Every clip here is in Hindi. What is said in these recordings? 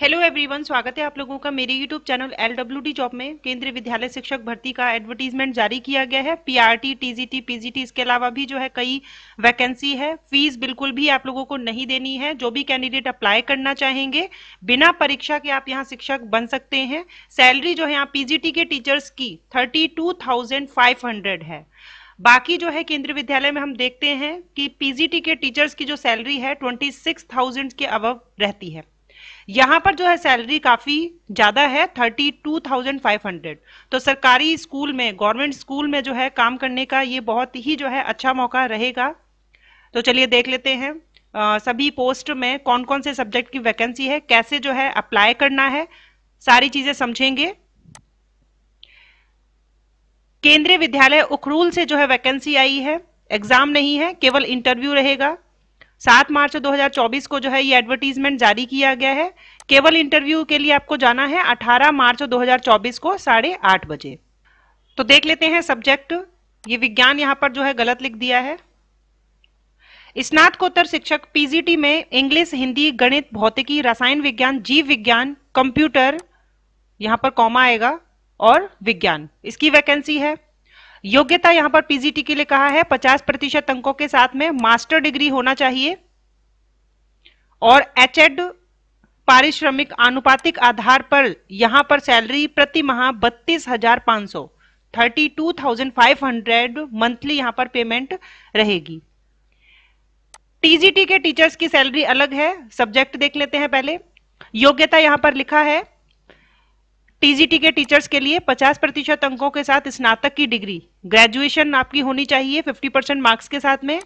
हेलो एवरीवन स्वागत है आप लोगों का मेरे YouTube channel L W D job में केंद्रीय विद्यालय शिक्षक भर्ती का एडवर्टीजमेंट जारी किया गया है पीआरटी टीजीटी पीजीटी इसके अलावा भी जो है कई वैकेंसी है फीस बिल्कुल भी आप लोगों को नहीं देनी है जो भी कैंडिडेट अप्लाई करना चाहेंगे बिना परीक्षा के आप यहाँ शिक्षक बन सकते हैं सैलरी जो है यहाँ पीजीटी के टीचर्स की थर्टी है बाकी जो है केंद्रीय विद्यालय में हम देखते हैं कि पीजीटी के टीचर्स की जो सैलरी है ट्वेंटी के अब रहती है यहाँ पर जो है सैलरी काफ़ी ज़्यादा है thirty two thousand five hundred तो सरकारी स्कूल में गवर्नमेंट स्कूल में जो है काम करने का ये बहुत ही जो है अच्छा मौका रहेगा तो चलिए देख लेते हैं आ, सभी पोस्ट में कौन कौन से सब्जेक्ट की वैकेंसी है कैसे जो है अप्लाई करना है सारी चीज़ें समझेंगे केंद्रीय विद्यालय उखरूल से जो है वैकेंसी आई है एग्जाम नहीं है केवल इंटरव्यू रहेगा सात मार्च 2024 को जो है ये एडवर्टीजमेंट जारी किया गया है केवल इंटरव्यू के लिए आपको जाना है 18 मार्च 2024 को साढ़े आठ बजे तो देख लेते हैं सब्जेक्ट ये विज्ञान यहाँ पर जो है गलत लिख दिया है स्नातकोत्तर शिक्षक पीजीटी में इंग्लिश हिंदी गणित भौतिकी रसायन विज्ञान जीव विज्ञान कंप्यूटर यहाँ पर कॉमा आएगा और विज्ञान इसकी वैकेंसी है योग्यता यहां पर पीजीटी के लिए कहा है 50 प्रतिशत अंकों के साथ में मास्टर डिग्री होना चाहिए और एच एड पारिश्रमिक आनुपातिक आधार पर यहां पर सैलरी प्रति माह बत्तीस हजार पांच सौ thirty two thousand five hundred monthly यहां पर पेमेंट रहेगी टीजीटी के टीचर्स की सैलरी अलग है सब्जेक्ट देख लेते हैं पहले योग्यता यहां पर लिखा है टीजीटी के टीचर्स के लिए 50 प्रतिशत अंकों के साथ स्नातक की डिग्री ग्रेजुएशन आपकी होनी चाहिए 50 परसेंट मार्क्स के साथ में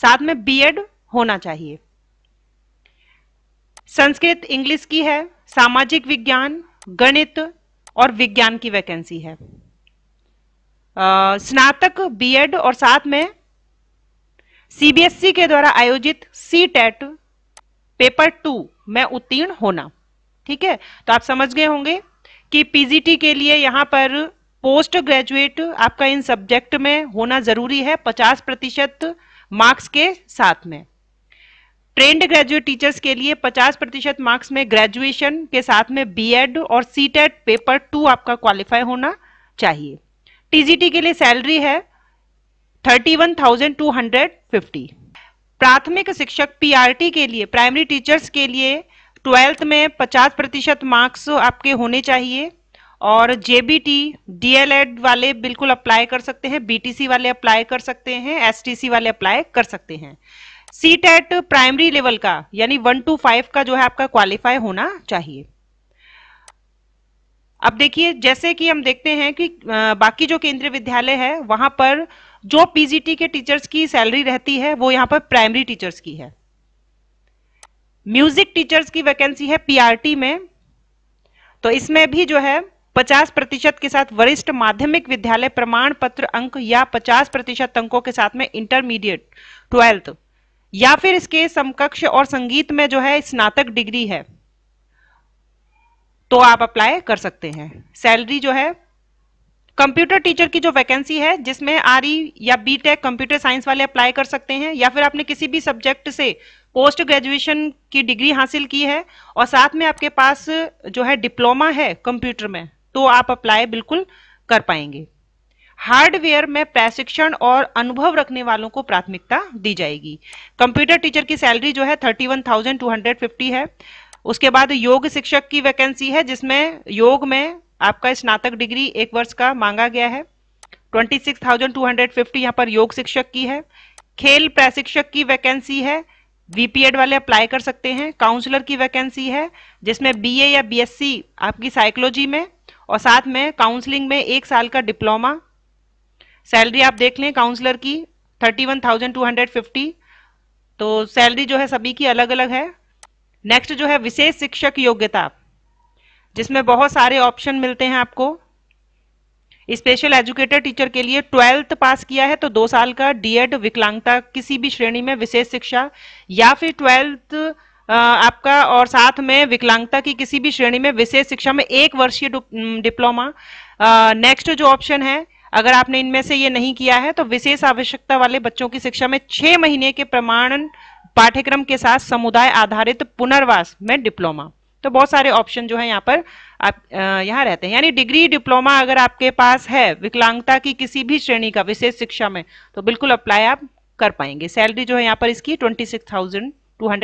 साथ में बीएड होना चाहिए संस्कृत इंग्लिश की है सामाजिक विज्ञान गणित और विज्ञान की वैकेंसी है आ, स्नातक बीएड और साथ में सीबीएसई e के द्वारा आयोजित सी टेट पेपर टू में उत्तीर्ण होना ठीक है तो आप समझ गए होंगे कि पीजीटी के लिए यहाँ पर पोस्ट ग्रेजुएट आपका इन सब्जेक्ट में होना जरूरी है 50 प्रतिशत मार्क्स के साथ में ट्रेंड ग्रेजुएट टीचर्स के लिए 50 प्रतिशत मार्क्स में ग्रेजुएशन के साथ में बीएड और सीटेट पेपर टू आपका क्वालिफाई होना चाहिए टीजीटी के लिए सैलरी है 31,250 प्राथमिक शिक्षक पीआरटी के लिए प्राइमरी टीचर्स के लिए ट्वेल्थ में 50 प्रतिशत मार्क्स आपके होने चाहिए और जेबीटी डीएलएड वाले बिल्कुल अप्लाई कर सकते हैं बीटीसी वाले अप्लाई कर सकते हैं एसटीसी वाले अप्लाई कर सकते हैं सी टेट प्राइमरी लेवल का यानी वन टू फाइव का जो है आपका क्वालिफाई होना चाहिए अब देखिए जैसे कि हम देखते हैं कि बाकी जो केंद्रीय विद्यालय है वहां पर जो पीजीटी के टीचर्स की सैलरी रहती है वो यहाँ पर प्राइमरी टीचर्स की है म्यूजिक टीचर्स की वैकेंसी है पीआरटी में तो इसमें भी जो है 50 प्रतिशत के साथ वरिष्ठ माध्यमिक विद्यालय प्रमाण पत्र अंक या 50 प्रतिशत अंकों के साथ में इंटरमीडिएट ट्वेल्थ या फिर इसके समकक्ष और संगीत में जो है स्नातक डिग्री है तो आप अप्लाई कर सकते हैं सैलरी जो है कंप्यूटर टीचर की जो वैकेंसी है जिसमें आरई या बीटेक कंप्यूटर साइंस वाले अप्लाई कर सकते हैं या फिर आपने किसी भी सब्जेक्ट से पोस्ट ग्रेजुएशन की डिग्री हासिल की है और साथ में आपके पास जो है डिप्लोमा है कंप्यूटर में तो आप अप्लाई बिल्कुल कर पाएंगे हार्डवेयर में प्रशिक्षण और अनुभव रखने वालों को प्राथमिकता दी जाएगी कंप्यूटर टीचर की सैलरी जो है thirty one thousand two hundred fifty है उसके बाद योग शिक्षक की वैकेंसी है जिसमें योग में आपका स्नातक डिग्री एक वर्ष का मांगा गया है twenty six thousand two hundred fifty यहाँ पर योग शिक्षक की है खेल प्रशिक्षक की वैकेंसी है वीपीएड वाले अप्लाई कर सकते हैं काउंसलर की वैकेंसी है जिसमें बीए या बीएससी आपकी साइकोलॉजी में और साथ में काउंसलिंग में एक साल का डिप्लोमा सैलरी आप देख लें काउंसलर की thirty one thousand two hundred fifty तो सैलरी जो है सभी की अलग अलग है नेक्स्ट जो है विशेष शिक्षक योग्यता जिसमें बहुत सारे ऑप्शन मिलते हैं आपको स्पेशल एजुकेटेड टीचर के लिए ट्वेल्थ पास किया है तो दो साल का डीएड विकलांगता किसी भी श्रेणी में विशेष शिक्षा या फिर ट्वेल्थ आपका और साथ में विकलांगता की किसी भी श्रेणी में विशेष शिक्षा में एक वर्षीय डिप्लोमा नेक्स्ट जो ऑप्शन है अगर आपने इनमें से ये नहीं किया है तो विशेष आवश्यकता वाले बच्चों की शिक्षा में छह महीने के प्रमाणन पाठ्यक्रम के साथ समुदाय आधारित पुनर्वास में डिप्लोमा तो बहुत सारे ऑप्शन जो है यहाँ पर आप यहाँ रहते हैं यानी डिग्री डिप्लोमा अगर आपके पास है विकलांगता की किसी भी श्रेणी का विशेष शिक्षा में तो बिल्कुल अप्लाई आप कर पाएंगे सैलरी जो है यहाँ पर इसकी ट्वेंटी सिक्स थाउजेंड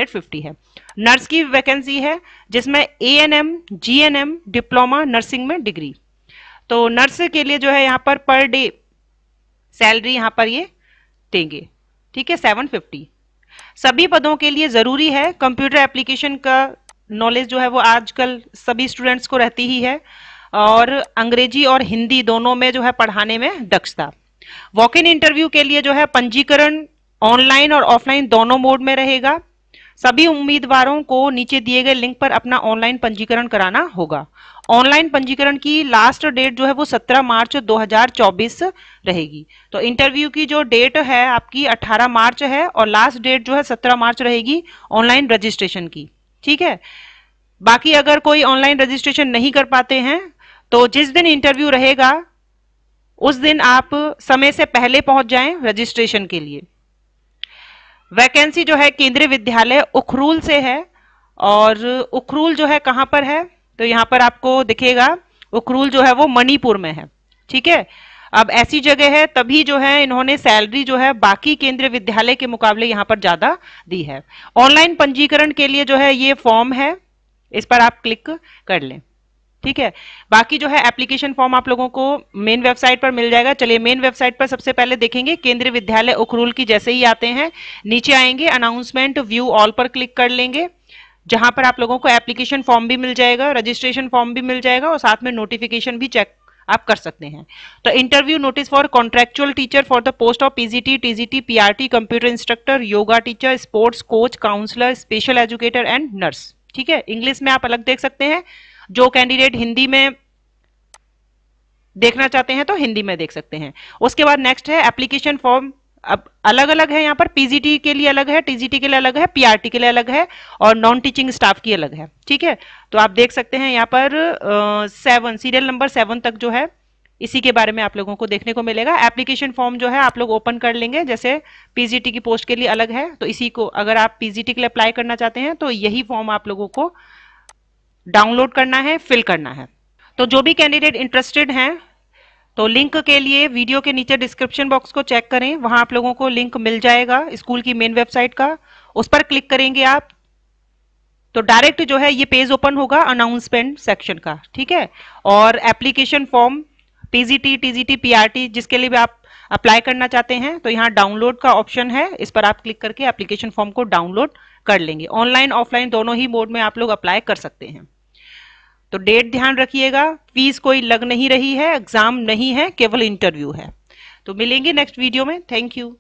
फिफ्टी है नर्स की वैकेंसी है जिसमें A N M G N M diploma nursing में डिग्री तो नर्स के लिए जो है यहाँ पर पर डे सैलरी यहाँ पर ये देंगे ठीक है सेवन फिफ्टी सभी पदों के लिए ज़रूरी है कंप्यूटर एप्लीकेशन का नॉलेज जो है वो आजकल सभी स्टूडेंट्स को रहती ही है और अंग्रेजी और हिंदी दोनों में जो है पढ़ाने में दक्षता वॉक इन इंटरव्यू के लिए जो है पंजीकरण ऑनलाइन और ऑफलाइन दोनों मोड में रहेगा सभी उम्मीदवारों को नीचे दिए गए लिंक पर अपना ऑनलाइन पंजीकरण कराना होगा ऑनलाइन पंजीकरण की लास्ट डेट जो है वो 17 मार्च 2024 रहेगी तो इंटरव्यू की जो डेट है आपकी 18 मार्च है और लास्ट डेट जो है 17 मार्च रहेगी ऑनलाइन रजिस्ट्रेशन की ठीक है बाकी अगर कोई ऑनलाइन रजिस्ट्रेशन नहीं कर पाते हैं तो जिस दिन इंटरव्यू रहेगा उस दिन आप समय से पहले पहुंच जाएं रजिस्ट्रेशन के लिए वैकेंसी जो है केंद्रीय विद्यालय उखरूल से है और उखरूल जो है कहां पर है तो यहां पर आपको दिखेगा उखरूल जो है वो मणिपुर में है ठीक है अब ऐसी जगह है तभी जो है इन्होंने सैलरी जो है बाकी केंद्रीय विद्यालय के मुकाबले यहां पर ज्यादा दी है ऑनलाइन पंजीकरण के लिए जो है ये फॉर्म है इस पर आप क्लिक कर लें ठीक है बाकी जो है एप्लीकेशन फॉर्म आप लोगों को मेन वेबसाइट पर मिल जाएगा चलिए मेन वेबसाइट पर सबसे पहले देखेंगे केंद्रीय विद्यालय उखरूल की जैसे ही आते हैं नीचे आएंगे अनाउंसमेंट व्यू ऑल पर क्लिक कर लेंगे जहां पर आप लोगों को एप्लीकेशन फॉर्म भी मिल जाएगा रजिस्ट्रेशन फॉर्म भी मिल जाएगा और साथ में नोटिफिकेशन भी चेक आप कर सकते हैं तो interview notice for contractual teacher for the post of PGT TGT PRT computer instructor yoga teacher sports coach counsellor special educator and nurse ठीक है इंग्लिश में आप अलग देख सकते हैं जो कैंडिडेट हिंदी में देखना चाहते हैं तो हिंदी में देख सकते हैं उसके बाद नेक्स्ट है एप्लीकेशन फॉर्म अब अलग अलग है यहाँ पर पीजीटी के लिए अलग है टीजीटी के लिए अलग है पीआरटी के लिए अलग है और नॉन टीचिंग स्टाफ की अलग है ठीक है तो आप देख सकते हैं यहाँ पर सेवन सीरियल नंबर सेवन तक जो है इसी के बारे में आप लोगों को देखने को मिलेगा एप्लीकेशन फॉर्म जो है आप लोग ओपन कर लेंगे जैसे पीजीटी की पोस्ट के लिए अलग है तो इसी को अगर आप पीजीटी के लिए अप्लाई करना चाहते हैं तो यही फॉर्म आप लोगों को डाउनलोड करना है फिल करना है तो जो भी कैंडिडेट इंटरेस्टेड हैं तो लिंक के लिए वीडियो के नीचे डिस्क्रिप्शन बॉक्स को चेक करें वहां आप लोगों को लिंक मिल जाएगा स्कूल की मेन वेबसाइट का उस पर क्लिक करेंगे आप तो डायरेक्ट जो है ये पेज ओपन होगा अनाउंसमेंट सेक्शन का ठीक है और application form PGT TGT PRT जिसके लिए भी आप अप्लाई करना चाहते हैं तो यहाँ डाउनलोड का ऑप्शन है इस पर आप क्लिक करके एप्लीकेशन फॉर्म को डाउनलोड कर लेंगे ऑनलाइन ऑफलाइन दोनों ही मोड में आप लोग अप्लाई कर सकते हैं तो डेट ध्यान रखिएगा फीस कोई लग नहीं रही है एग्जाम नहीं है केवल इंटरव्यू है तो मिलेंगे नेक्स्ट वीडियो में थैंक यू